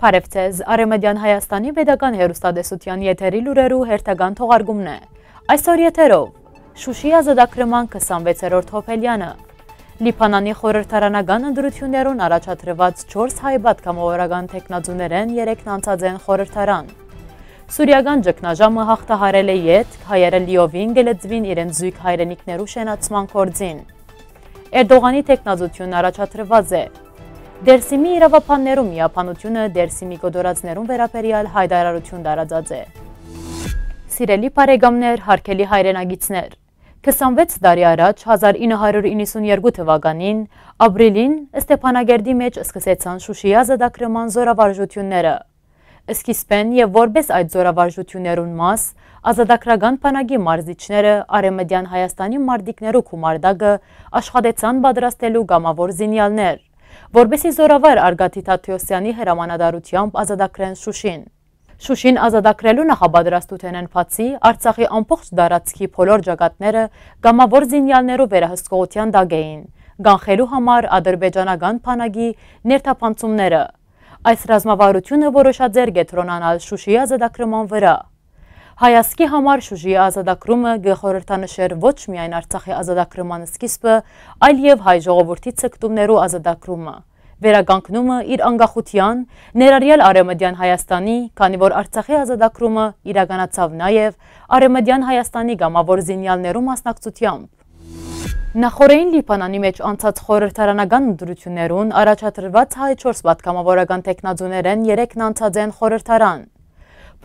Բարև ձեզ, Արեմեդյան Հայաստանի Պետական Հերուստադեսության եթերի լուրերու հերթական թողարկումն է։ Այսօր եթերով Շուշի ազատագրման 26-րդ հոփելյանը, Լիբանանի խորհրդարանական ընդրություններուն առաջադրված 4 հայ պատգամավորական տեխնաձուներեն 3-ն անցած են խորհրդարան։ Սուրիական ճգնաժամը հաղթահարել է յետ, հայերը լիովին գլծվին իրենց զույգ հայրենիքներու շենացման կորձին։ Էրդողանի տեխնազությունն առաջադրված է, Դերսիմի իրավապաններում միապանությունը դերսիմի կոդորածներում վերապերյալ հայդարարություն դարածած է։ Սիրելի պարեգամներ, հարկելի հայրենագիցներ, 26 դարի առաջ 1992 թվականին ապրիլին Ստեփանագերդի մեջ սկսեցան Շուշիա զդակրման զորավարժությունները։ Սկիզբեն եւ որպես այդ զորավարժություներուն մաս ազատագրական բանակի մարզիչները Արեմեդյան Հայաստանի մարդիկներու կումարդակը աշխատեցան պատրաստելու գամավոր զինյալներ որբեսի զորավար Արգաթի Թաթեոսյանի հրամանատարությամբ ազատագրեն Շուշին։ Շուշին ազատագրելու նախաբադրաստություն են փացի Արցախի ամբողջ դարածքի փոլոր ճակատները գամավոր զինյալներով վերահսկողության դագ էին, գանխելու համար ադրբեջանական փանագի ներթափանցումները։ Այս ռազմավարությունը որոշաձերգ է թրոնանալ Շուշի ազատագրման վրա։ Հայասկի համար շուժի ազատագրումը գխորհրդանշեր ոչ միայն Արցախի ազատագրման սկիզբը, այլ եւ հայ ժողովրդի ցկտումներու ազատագրումը վերագանքնումը իր անկախության, ներառյալ Արեմեդյան Հայաստանի, քանի որ Արցախի ազատագրումը իրականացավ նաև Արեմեդյան Հայաստանի գամավոր զինյալներու մասնակցությամբ։ Նախորդին Լիբանանի մեջ անցած խորհրդարանական ընտրություններուն առաջադրված հայ 4 պատգամավորական տեխնաձուներեն 3-ն անցած են խորհրդարան։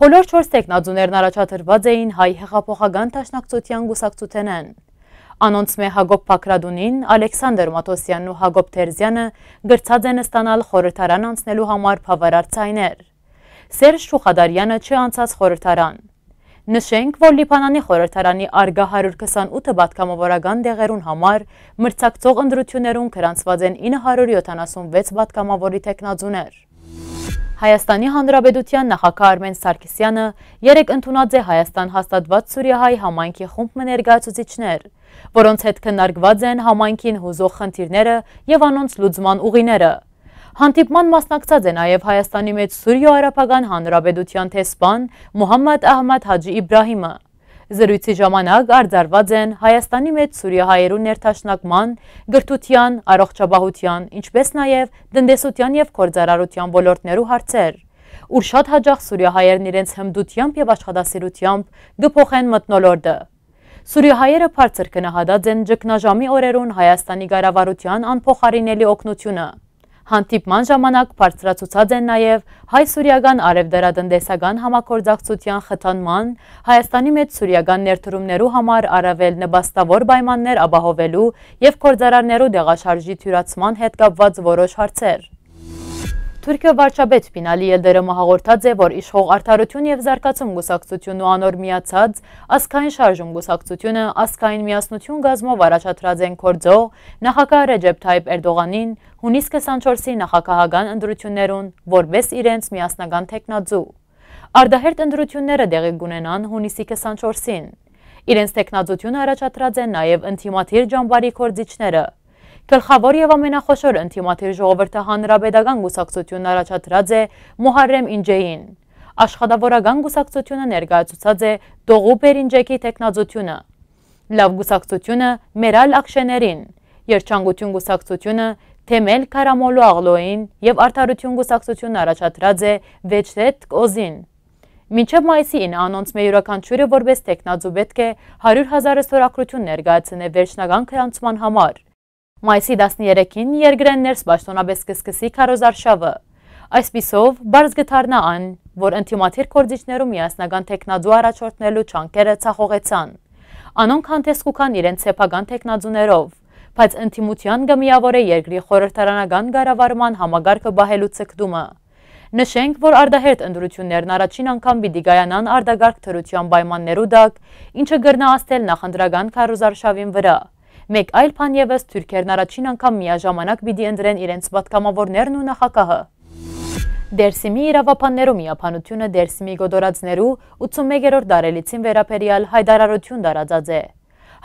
Բոլոր 4 տեխնաձուներն առաջադրված էին հայ հեղափոխական դաշնակցության գուսակցութենեն։ Անոնց մե Հակոբ Փակրադունին, Ալեքսանդր Մատոսյանն ու Հակոբ Թերզյանը գրծած են ստանալ խորհրդարան անցնելու համար բավարար ցայներ։ Սերժ Շուխադարյանը չանցած խորհրդարան։ Նշենք, որ Լիբանանի խորհրդարանի արգա 128 պատգամավորական դեղերուն համար մրցակցող ընդրություններուն գրանցված են 976 պատգամավորի տեխնաձուներ։ Հայաստանի Հանրապետության նախագահ Արմեն Սարգսյանը երեք ընդունած է Հայաստան հաստատված Սուրիահայ համայնքի խումբ ներկայացուցիչներ, որոնց հետ քննարկված են համայնքին հուզող խնդիրները եւ անոնց լուծման ուղիները։ Հանդիպման մասնակցած է նաև Հայաստանի մեջ Սուրյո Արաբական Հանրապետության թեսպան Մուհամմադ Ահմադ Հաջի Իբրահիմը։ Զրույցի ժամանակ արձարված են Հայաստանի մեջ սուրյահայերու ներթաշնակման, գրթության, առողջաբահության, ինչպես նաև դնդեսության և կործարարության ոլորդներու հարցեր ուր շատ հաջախ սուրյահայերն իրենց հմդությամբ և աշխատասիրությամբ գպոխեն մտնոլորդը։ Սուրյահայերը պարցր կնահադած են ճգնաժամի օրերուն Հայաստանի գարավարության անպոխարինելի օգնությունը։ Հանդիպման ժամանակ բարձրացուցած են նաև հայ-սուրիական արևդարատնտեսական համագործակցության խթանման, Հայաստանի մեջ սուրիական ներդրումներու համար առավել նպաստավոր պայմաններ ապահովելու եւ գործարարներու դեղաշարժի թյուրացման հետ կապված որոշ հարցեր։ Թուրքիա վարչապետ Պինալի Ելդերոմը հաղորդած է, որ իշխող արդարություն եւ զարգացում գուսակցությունն ու անոր միացած ասկային շարժում գուսակցությունը ասկային միասնություն գազմով առաջադրած են կորձող նախագահ Ռեջեփ Թայիպ Էրդողանին հունիս 24-ի նախագահական ընտրություններուն որպես իրենց միասնական տեխնաձու։ Արդահերտ ընտրությունները դեղի կունենան հունիսի 24-ին։ Իրենց տեխնաձությունը առաջադրած են նաև ընթիմաթիր ջամբարի կորձիչները։ Գլխավոր եւ ամենախոշոր ընդդիմադիր ժողովրդը հանրապետական գուսակցությունն առաջադրած է Մոհարեմ Ինջեին։ Աշխատավորական գուսակցությունը ներկայացուցած է Դողուբեր Ինջեկի տեխնազությունը։ Լավ գուսակցությունը Մերալ Ակշեներին, Երջանկություն գուսակցությունը Թեմել Կարամոլու Աղլոին եւ Արդարություն գուսակցությունն առաջադրած է Վեջդետ Կոզին։ Մինչև մայիսի 9 անոնց մեյուրականչուրը որպես տեխնաձու պետք է 100 հազարը ստորակրություն ներգայացնե վերջնական քրանցման համար։ Մայիսի 13-ին երկրեն ներս պաշտոնապես կսկսի քարոզարշավը։ Այսպիսով բարձ գթարնա այն, որ ընդիմաթիր կորձիչներում միասնական տեխնաձու առաջորդնելու ճանկերը ծախողեցան։ Անոնք հանդեսկուքան իրենց սեպական տեխնաձուներով, բայց ընդիմության գմիավոր է երկրի խորհրդարանական գարավարման համագարկը բահելու ծգդումը։ Նշենք, որ արդահերտ ընդրություններն առաջին անգամ պիտի գայանան արդագարկ թրության պայմաններու դակ, ինչը գրնա աստել նախնդրական քարոզարշավին վրա։ Մեկ այլ բան եւս թուրքերն առաջին անգամ միաժամանակ պիտի ընտրեն իրենց պատգամավորներն ու նախագահը։ Դերսիմի իրավապաններու միապանությունը Դերսիմի գոդորածներու 81-րդ դարելիցին վերաբերյալ հայտարարություն տարածած է։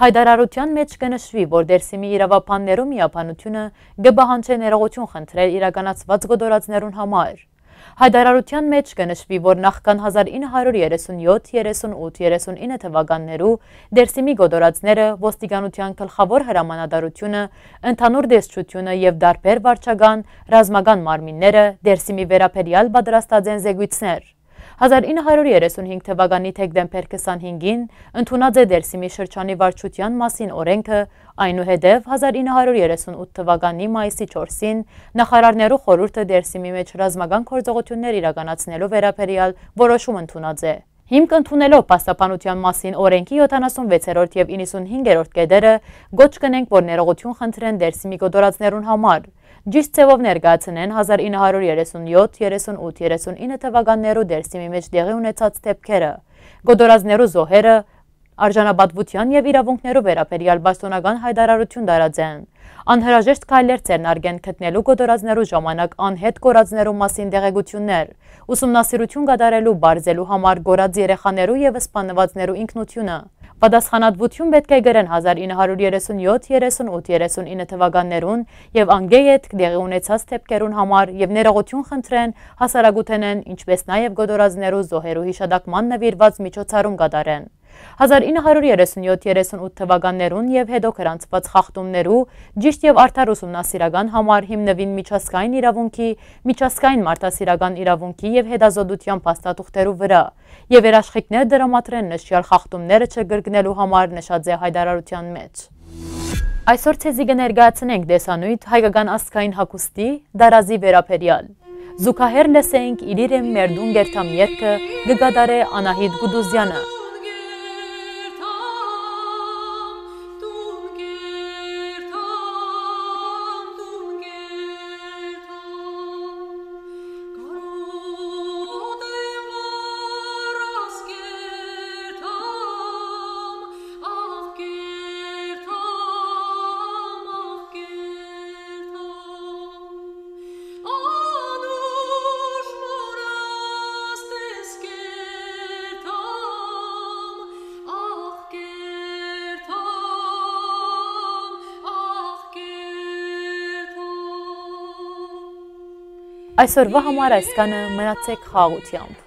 Հայդարարության մեջ կնշվի, որ դերսիմի իրավապաններու միապանությունը գբահանչե ներողություն խնդրել իրականացված գոդորածներուն համար։ Հայդարարության մեջ կնշվի, որ նախքան 1937-38-39 թվականներու դերսիմի գոդորածները, ոստիկանության կլխավոր հրամանադարությունը, ընդանուր դեսչությունը և դարպեր վարճագան, ռազմագան մարմինները, դերսիմի վերապերյալ բադրաստած են զեգույցներ։ 1935 թվականի թեկդեմբեր 25-ին ընդունած է Դերսիմի շրջանի վարչության մասին օրենքը, այնուհետև 1938 թվականի մայիսի 4-ին նախարարներու խորհուրդը Դերսիմի մեջ ռազմական գործողություններ իրականացնելու վերաբերյալ որոշում ընդունած է։ Հիմք ընդունելով պաստապանության մասին օրենքի 76-րդ և 95-րդ կետերը գոչ կնենք, որ ներողություն խնդրեն դերսիմի գոտորածներուն համար։ Ջիստ ցևով ներկայացնեն 1937, 38, 39 թվականներու դերսիմի մեջ դեղի ունեցած դեպքերը, գոդորազներու զոհերը, արժանապատվության եւ իրավունքներով վերաբերյալ բաստոնական հայտարարություն տարած են։ Անհրաժեշտ քայլեր ցերնարգեն գտնելու գոտորածներու ժամանակ անհետ կորածներու մասին դեղեցություններ, ուսումնասիրություն կատարելու բարձելու համար գորած երեխաներու եւ սպանվածներու ինքնությունը։ Պատասխանատվություն պետք է գրեն 1937-38-39 թվականներուն եւ անգեյետ դեղի ունեցած թեփքերուն համար եւ ներողություն խնդրեն հասարակութենեն, ինչպես նաեւ գոտորածներու զոհերու հիշադակման նվիրված միջոցառում կատարեն։ 1937-38 թվականներուն և հետո կրանցված խախտումներու, ջիշտ և արդար ուսումնասիրական համար հիմնվին միջասկային իրավունքի, միջասկային մարդասիրական իրավունքի և հետազոդության պաստատուղթերու վրա, և երաշխիքներ դրամատրեն նշյալ խախտումները չգրգնելու համար նշած է հայդարարության մեջ։ Այսօր ծեզի գներգացնենք դեսանույթ հայկական ասկային հակուստի դարազի վերապերյալ։ Զուկահեր լսենք իրիրեմ մեր դուն գերթամ երկը գգադար է անահիտ գուդուզյանը։ Այսօրվա համար այս կանը մնացեք խաղությամբ։